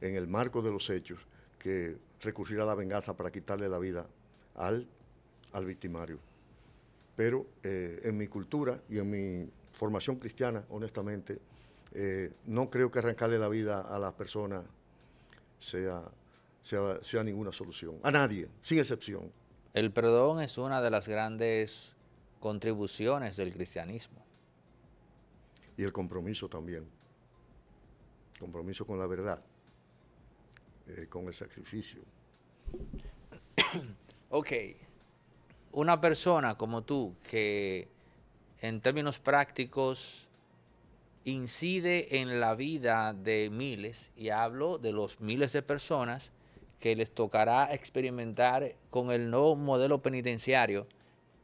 en el marco de los hechos que recurrir a la venganza para quitarle la vida al, al victimario. Pero eh, en mi cultura y en mi formación cristiana, honestamente, eh, no creo que arrancarle la vida a la persona sea, sea, ninguna solución, a nadie, sin excepción. El perdón es una de las grandes contribuciones del cristianismo. Y el compromiso también, compromiso con la verdad, eh, con el sacrificio. ok, una persona como tú que en términos prácticos incide en la vida de miles, y hablo de los miles de personas que les tocará experimentar con el nuevo modelo penitenciario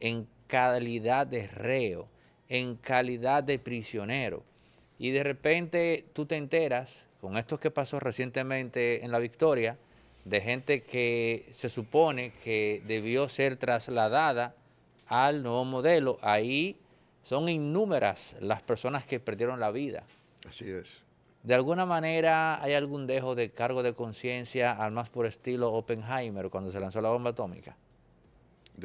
en calidad de reo, en calidad de prisionero. Y de repente tú te enteras, con esto que pasó recientemente en la Victoria, de gente que se supone que debió ser trasladada al nuevo modelo. Ahí son innúmeras las personas que perdieron la vida. Así es. De alguna manera hay algún dejo de cargo de conciencia al más por estilo Oppenheimer cuando se lanzó la bomba atómica.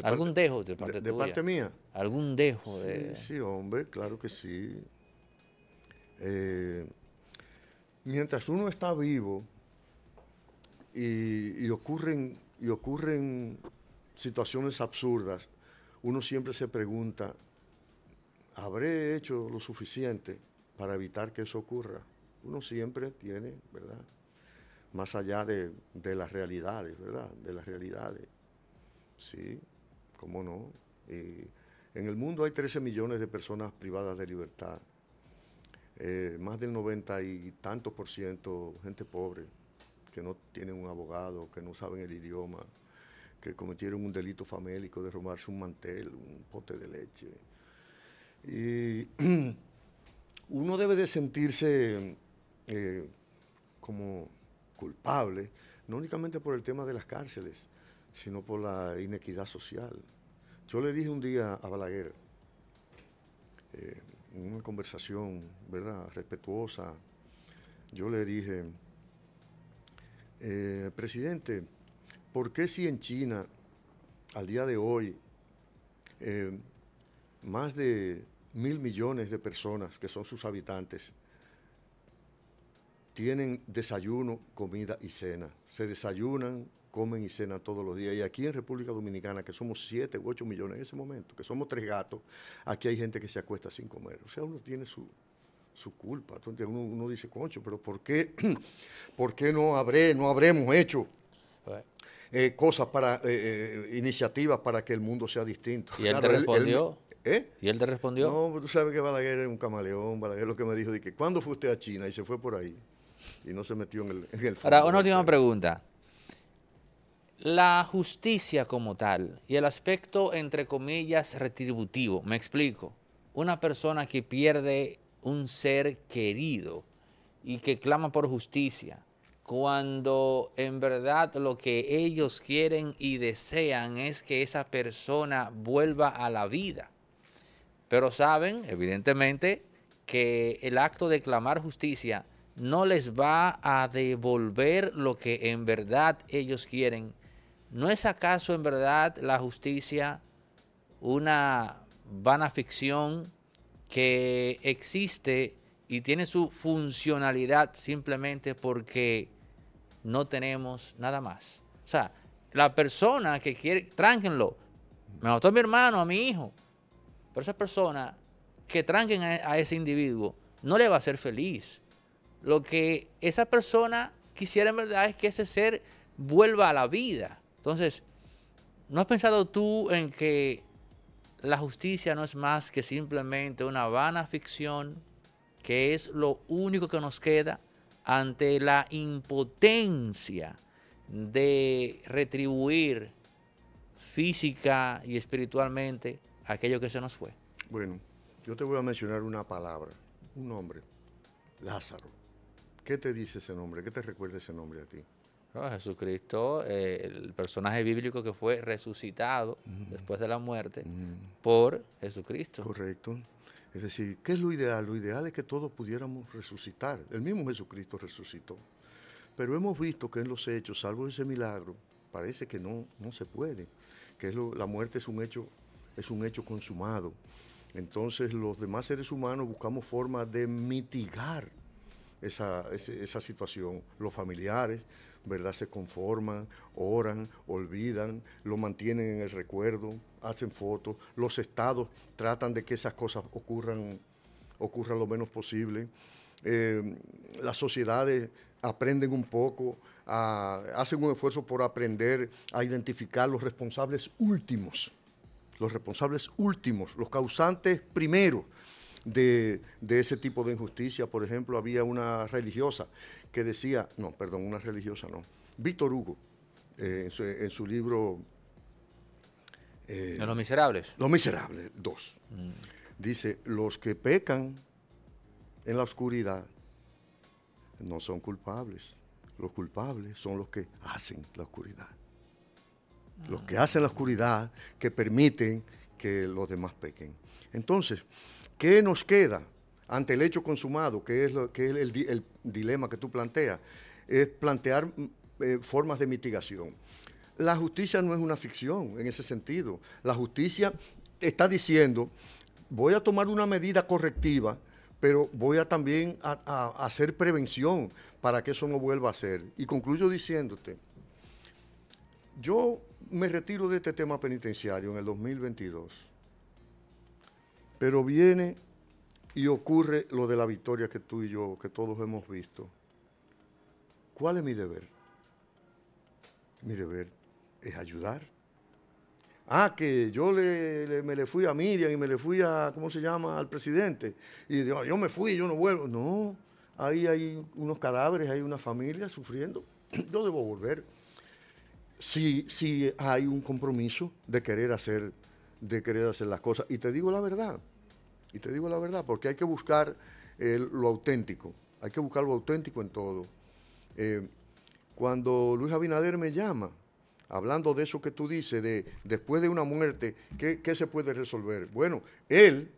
algún dejo de parte de, de parte mía. Algún dejo sí, de. Sí, hombre, claro que sí. Eh, mientras uno está vivo y, ocurren, y ocurren situaciones absurdas, uno siempre se pregunta ¿Habré hecho lo suficiente para evitar que eso ocurra? Uno siempre tiene, ¿verdad? Más allá de, las realidades, ¿verdad? De las realidades. Sí, cómo no. en el mundo hay 13 millones de personas privadas de libertad. Eh, más del 90 y tantos por ciento gente pobre, que no tienen un abogado, que no saben el idioma, que cometieron un delito famélico de robarse un mantel, un pote de leche, y uno debe de sentirse eh, como culpable, no únicamente por el tema de las cárceles, sino por la inequidad social. Yo le dije un día a Balaguer, eh, en una conversación, ¿verdad?, respetuosa, yo le dije, eh, presidente, ¿por qué si en China, al día de hoy, más de mil millones de personas que son sus habitantes tienen desayuno, comida y cena. Se desayunan, comen y cenan todos los días. Y aquí en República Dominicana, que somos 7 u 8 millones en ese momento, que somos tres gatos, aquí hay gente que se acuesta sin comer. O sea, uno tiene su, culpa. uno, dice, concho, pero ¿por qué, ¿por no, habré, no habremos hecho eh, cosas para, eh, eh, iniciativas para que el mundo sea distinto? Y él respondió. ¿Eh? ¿Y él te respondió? No, pues, tú sabes que Balaguer es un camaleón, Balaguer lo que me dijo de que cuando fue usted a China? Y se fue por ahí. Y no se metió en el, en Ahora, una última pregunta. La justicia como tal y el aspecto, entre comillas, retributivo. Me explico. Una persona que pierde un ser querido y que clama por justicia, cuando en verdad lo que ellos quieren y desean es que esa persona vuelva a la vida. Pero saben, evidentemente, que el acto de clamar justicia no les va a devolver lo que en verdad ellos quieren. ¿No es acaso en verdad la justicia una vana ficción que existe y tiene su funcionalidad simplemente porque no tenemos nada más? O sea, la persona que quiere, tránquenlo, me mató a mi hermano, a mi hijo, pero esa persona que tranquen a, ese individuo no le va a ser feliz. Lo que esa persona quisiera en verdad es que ese ser vuelva a la vida. Entonces, ¿no has pensado tú en que la justicia no es más que simplemente una vana ficción, que es lo único que nos queda ante la impotencia de retribuir física y espiritualmente aquello que se nos fue. Bueno, yo te voy a mencionar una palabra, un nombre, Lázaro. ¿Qué te dice ese nombre? ¿Qué te recuerda ese nombre a ti? Jesucristo, eh, el personaje bíblico que fue resucitado después de la muerte por Jesucristo. Correcto. Es decir, ¿qué es lo ideal? Lo ideal es que todos pudiéramos resucitar. El mismo Jesucristo resucitó. Pero hemos visto que en los hechos, salvo ese milagro, parece que no, no se puede. Que la muerte es un hecho es un hecho consumado. Entonces los demás seres humanos buscamos formas de mitigar esa, situación. Los familiares, ¿verdad? Se conforman, oran, olvidan, lo mantienen en el recuerdo, hacen fotos. Los estados tratan de que esas cosas ocurran, lo menos posible. Eh, las sociedades aprenden un poco, ah, hacen un esfuerzo por aprender a identificar los responsables últimos los responsables últimos, los causantes primeros de, ese tipo de injusticia. Por ejemplo, había una religiosa que decía, no, perdón, una religiosa no, Víctor Hugo, eh, en, su, libro... Eh, los miserables. Los miserables, dos. Mm. Dice, los que pecan en la oscuridad no son culpables. Los culpables son los que hacen la oscuridad los que hacen la oscuridad, que permiten que los demás pequen. Entonces, ¿qué nos queda ante el hecho consumado, que es, que el, dilema que tú planteas? Es plantear mm, eh, formas de mitigación. La justicia no es una ficción en ese sentido. La justicia está diciendo, voy a tomar una medida correctiva, pero voy a también a hacer prevención para que eso no vuelva a ser. Y concluyo diciéndote, yo me retiro de este tema penitenciario en el 2022, pero viene y ocurre lo de la victoria que tú y yo, que todos hemos visto. ¿Cuál es mi deber? Mi deber es ayudar. Ah, que yo le, me le fui a Miriam y me le fui a, ¿cómo se llama?, al presidente. Y ah, yo me fui, yo no vuelvo. No, ahí hay unos cadáveres, hay una familia sufriendo. Yo debo volver si, hay un compromiso de querer hacer de querer hacer las cosas. Y te digo la verdad, y te digo la verdad, porque hay que buscar eh, lo auténtico, hay que buscar lo auténtico en todo. Eh, cuando Luis Abinader me llama, hablando de eso que tú dices, de después de una muerte, ¿qué, ¿qué, se puede resolver? Bueno, él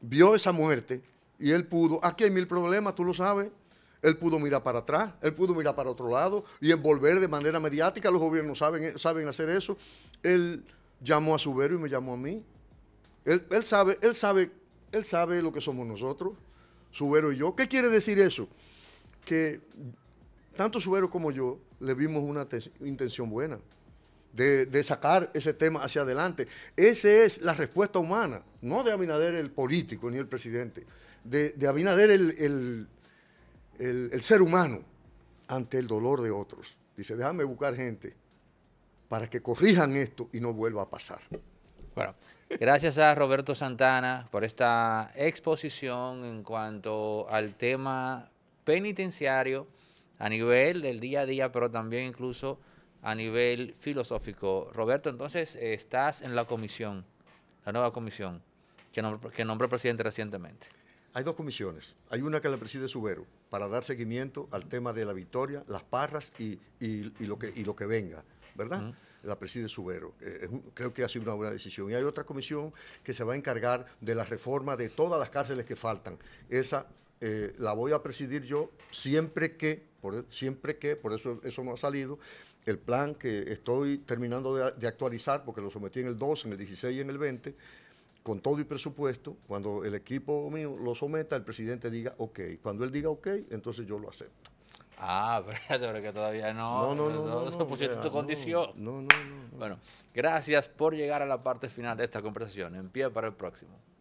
vio esa muerte y él pudo, aquí hay mil problemas, tú lo sabes, él pudo mirar para atrás, él pudo mirar para otro lado y envolver de manera mediática. Los gobiernos saben, eh, saben hacer eso. Él llamó a Subero y me llamó a mí. Él, sabe, él, sabe, él sabe lo que somos nosotros, Subero y yo. ¿Qué quiere decir eso? Que tanto Subero como yo le vimos una intención buena de, sacar ese tema hacia adelante. Esa es la respuesta humana, no de Abinader el político ni el presidente, de, Abinader el el, ser humano ante el dolor de otros. Dice, déjame buscar gente para que corrijan esto y no vuelva a pasar. Bueno, gracias a Roberto Santana por esta exposición en cuanto al tema penitenciario a nivel del día a día, pero también incluso a nivel filosófico. Roberto, entonces estás en la comisión, la nueva comisión que nombró, presidente recientemente. Hay dos comisiones. Hay una que la preside Subero para dar seguimiento al tema de la victoria, las parras y, lo, que, venga, ¿verdad? La preside Subero. Eh, creo que ha sido una buena decisión. Y hay otra comisión que se va a encargar de la reforma de todas las cárceles que faltan. Esa eh, la voy a presidir yo siempre que, por, siempre que, por eso eso no ha salido, el plan que estoy terminando de, de actualizar, porque lo sometí en el 2, en el 16 y en el 20 con todo y presupuesto, cuando el equipo mío lo someta, el presidente diga ok. Cuando él diga ok, entonces yo lo acepto. Ah, pero que todavía no. No, no, no. tu condición. No, no, no. Bueno, gracias por llegar a la parte final de esta conversación. En pie para el próximo.